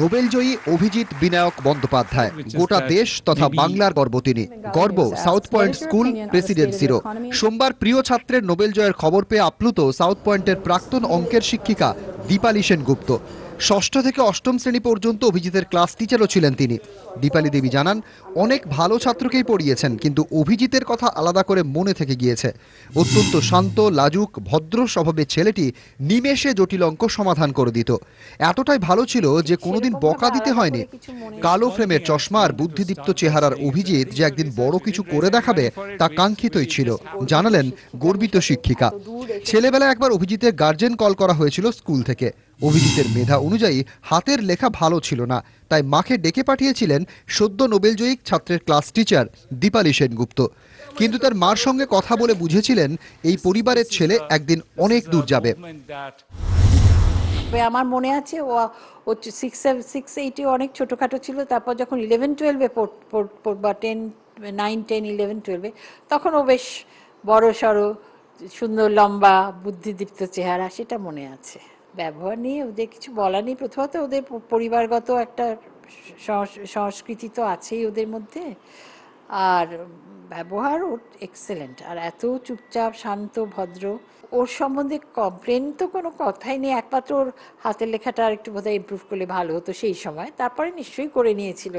নোবেলজয়ী অভিজিৎ বিনায়ক বন্দ্যোপাধ্যায় গোটা দেশ তথা বাংলার গর্ব তিনি গর্ব সাউথ পয়েন্ট স্কুল প্রেসিডেন্সিরও সোমবার প্রিয় ছাত্রের নোবেল জয়ের খবর পেয়ে আপ্লুত সাউথ পয়েন্টের প্রাক্তন অঙ্কের শিক্ষিকা দীপালি সেনগুপ্ত ষষ্ঠ থেকে অষ্টম শ্রেণী পর্যন্ত অভিজিতের ক্লাস টিচারও ছিলেন তিনি দীপালি দেবী জানান অনেক ভালো ছাত্রকেই পড়িয়েছেন কিন্তু অভিজিতের কথা আলাদা করে মনে থেকে গিয়েছে অত্যন্ত শান্ত লাজুক ভদ্র স্বভাবের ছেলেটি নিমেষে জটিল অঙ্ক সমাধান করে দিত এতটাই ভালো ছিল যে কোনোদিন বকা দিতে হয়নি কালো ফ্রেমের চশমা আর বুদ্ধিদীপ্ত চেহারার অভিজিৎ যে একদিন বড় কিছু করে দেখাবে তা কাঙ্ক্ষিতই ছিল জানালেন গর্বিত শিক্ষিকা ছেলেবেলায় একবার অভিজিতের গার্জেন কল করা হয়েছিল স্কুল থেকে অভিজিতের মেধা অনুযায়ী হাতের লেখা ভালো ছিল না তাই মাকে ডেকে পাঠিয়েছিলেন সদ্য নোবেলজয়ী ছাত্রের ক্লাস টিচার দীপালি সেনগুপ্ত কিন্তু তার মার সঙ্গে কথা বলে বুঝেছিলেন এই পরিবারের ছেলে একদিন অনেক দূর যাবে আমার মনে আছে ও সিক্স সিক্স এইটে অনেক ছোটোখাটো ছিল তারপর যখন ইলেভেন টুয়েলভে বা টেন নাইন টেন ইলেভেন টুয়েলভে তখন ও বেশ বড় সড়ো সুন্দর লম্বা বুদ্ধিদীপ্ত চেহারা সেটা মনে আছে ব্যবহার নিয়ে ওদের কিছু বলা নেই প্রথমত ওদের পরিবারগত একটা সংস্কৃতি তো আছেই ওদের মধ্যে আর ব্যবহার ওর এক্সেলেন্ট আর এত চুপচাপ শান্ত ভদ্র ওর সম্বন্ধে কমপ্লেন তো কোনো কথাই নেই একমাত্র ওর হাতের লেখাটা আর একটু বোধহয় ইম্প্রুভ করলে ভালো হতো সেই সময় তারপরে নিশ্চয়ই করে নিয়েছিল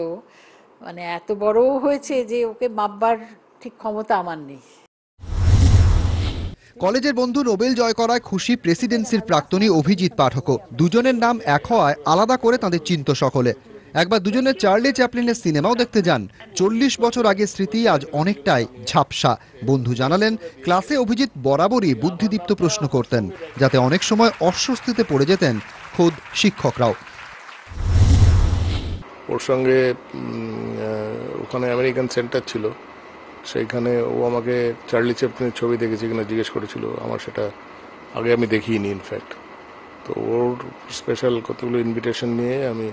মানে এত বড় হয়েছে যে ওকে মাপবার ঠিক ক্ষমতা আমার নেই কলেজের বন্ধু নোবেল জয় করায় খুশি প্রেসিডেন্সির প্রাক্তনী অভিজিৎ পাঠকও দুজনের নাম এক হওয়ায় আলাদা করে তাদের চিন্ত সকলে একবার দুজনের চার্লি চ্যাপলিনের সিনেমাও দেখতে যান চল্লিশ বছর আগে স্মৃতি আজ অনেকটাই ঝাপসা বন্ধু জানালেন ক্লাসে অভিজিৎ বরাবরই বুদ্ধিদীপ্ত প্রশ্ন করতেন যাতে অনেক সময় অস্বস্তিতে পড়ে যেতেন খোদ শিক্ষকরাও ওর সঙ্গে ওখানে আমেরিকান সেন্টার ছিল সেইখানে ও আমাকে চার্লি চ্যাপলিনের ছবি দেখেছে কিনা জিজ্ঞেস করেছিল আমার সেটা আগে আমি দেখিনি ইনফ্যাক্ট তো ওর স্পেশাল কতগুলো ইনভিটেশন নিয়ে আমি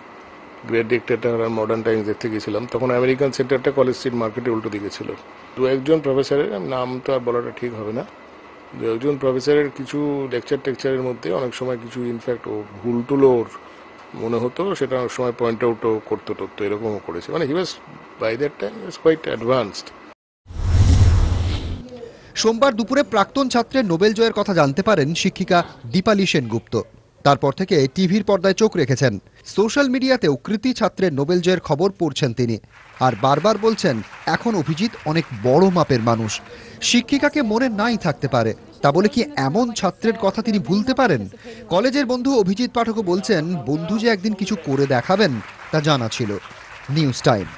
গ্রেট ডিকটেটার আর মডার্ন টাইমস দেখতে গেছিলাম তখন আমেরিকান সেন্টারটা কলেজ স্ট্রিট মার্কেটে উল্টো দিকে ছিল দু একজন প্রফেসরের নাম তো আর বলাটা ঠিক হবে না দু একজন প্রফেসরের কিছু লেকচার টেকচারের মধ্যে অনেক সময় কিছু ইনফ্যাক্ট ও ভুল টুলো ওর মনে হতো সেটা অনেক সময় পয়েন্ট আউটও করতো টরতো এরকমও করেছে মানে he was by that time is quite advanced সোমবার দুপুরে প্রাক্তন ছাত্রের নোবেল জয়ের কথা জানতে পারেন শিক্ষিকা দীপালি সেনগুপ্ত তারপর থেকে টিভির পর্দায় চোখ রেখেছেন সোশ্যাল মিডিয়াতেও কৃতি ছাত্রের নোবেল জয়ের খবর পড়ছেন তিনি আর বারবার বলছেন এখন অভিজিৎ অনেক বড় মাপের মানুষ শিক্ষিকাকে মনে নাই থাকতে পারে তা বলে কি এমন ছাত্রের কথা তিনি ভুলতে পারেন কলেজের বন্ধু অভিজিৎ পাঠকও বলছেন বন্ধু যে একদিন কিছু করে দেখাবেন তা জানা ছিল নিউজ টাইম